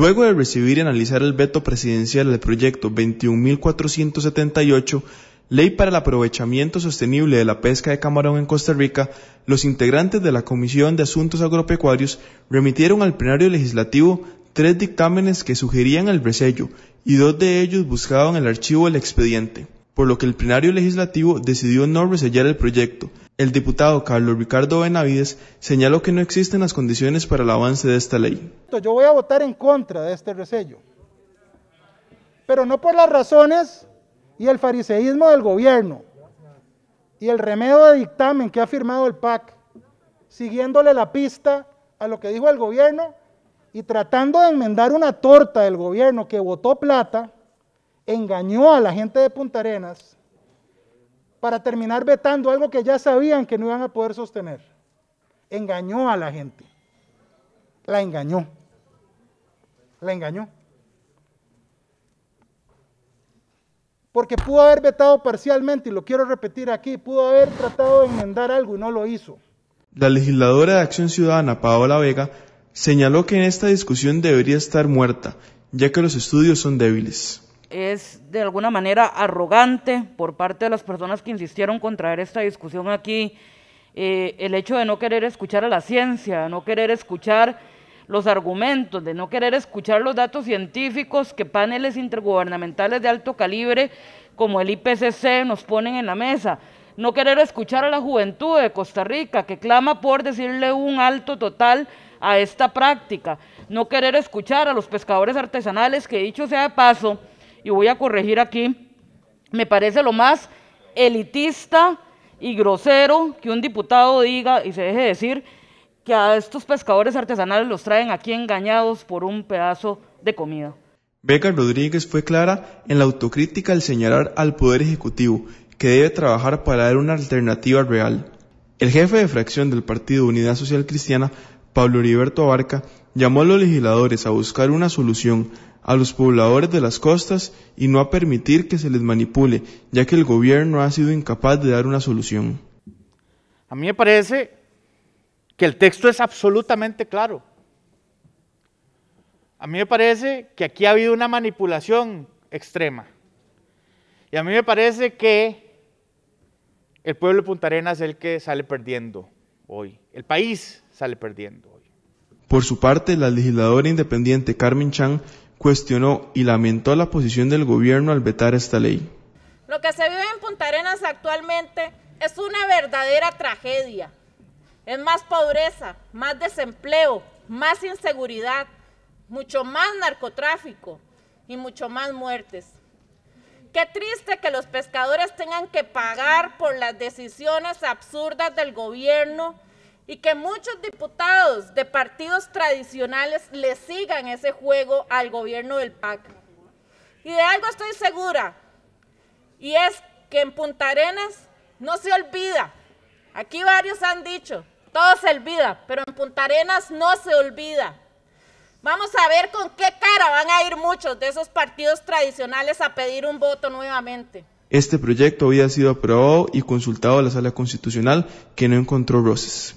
Luego de recibir y analizar el veto presidencial del proyecto 21.478, Ley para el aprovechamiento sostenible de la pesca de camarón en Costa Rica, los integrantes de la Comisión de Asuntos Agropecuarios remitieron al plenario legislativo tres dictámenes que sugerían el resello y dos de ellos buscaban el archivo del expediente por lo que el plenario legislativo decidió no resellar el proyecto. El diputado Carlos Ricardo Benavides señaló que no existen las condiciones para el avance de esta ley. Yo voy a votar en contra de este resello, pero no por las razones y el fariseísmo del gobierno y el remedio de dictamen que ha firmado el PAC, siguiéndole la pista a lo que dijo el gobierno y tratando de enmendar una torta del gobierno que votó plata engañó a la gente de Punta Arenas para terminar vetando algo que ya sabían que no iban a poder sostener. Engañó a la gente. La engañó. La engañó. Porque pudo haber vetado parcialmente, y lo quiero repetir aquí, pudo haber tratado de enmendar algo y no lo hizo. La legisladora de Acción Ciudadana, Paola Vega, señaló que en esta discusión debería estar muerta, ya que los estudios son débiles es de alguna manera arrogante por parte de las personas que insistieron contra traer esta discusión aquí, eh, el hecho de no querer escuchar a la ciencia, no querer escuchar los argumentos, de no querer escuchar los datos científicos que paneles intergubernamentales de alto calibre como el IPCC nos ponen en la mesa, no querer escuchar a la juventud de Costa Rica que clama por decirle un alto total a esta práctica, no querer escuchar a los pescadores artesanales que dicho sea de paso, y voy a corregir aquí, me parece lo más elitista y grosero que un diputado diga y se deje decir que a estos pescadores artesanales los traen aquí engañados por un pedazo de comida. Vega Rodríguez fue clara en la autocrítica al señalar al Poder Ejecutivo que debe trabajar para dar una alternativa real. El jefe de fracción del Partido Unidad Social Cristiana Pablo Heriberto Abarca, llamó a los legisladores a buscar una solución a los pobladores de las costas y no a permitir que se les manipule, ya que el gobierno ha sido incapaz de dar una solución. A mí me parece que el texto es absolutamente claro. A mí me parece que aquí ha habido una manipulación extrema. Y a mí me parece que el pueblo de Punta es el que sale perdiendo hoy. El país sale perdiendo hoy. Por su parte, la legisladora independiente Carmen Chang cuestionó y lamentó la posición del gobierno al vetar esta ley. Lo que se vive en Punta Arenas actualmente es una verdadera tragedia. Es más pobreza, más desempleo, más inseguridad, mucho más narcotráfico y mucho más muertes. Qué triste que los pescadores tengan que pagar por las decisiones absurdas del gobierno y que muchos diputados de partidos tradicionales le sigan ese juego al gobierno del PAC. Y de algo estoy segura, y es que en Punta Arenas no se olvida. Aquí varios han dicho, todo se olvida, pero en Punta Arenas no se olvida. Vamos a ver con qué cara van a ir muchos de esos partidos tradicionales a pedir un voto nuevamente. Este proyecto había sido aprobado y consultado a la Sala Constitucional, que no encontró roces.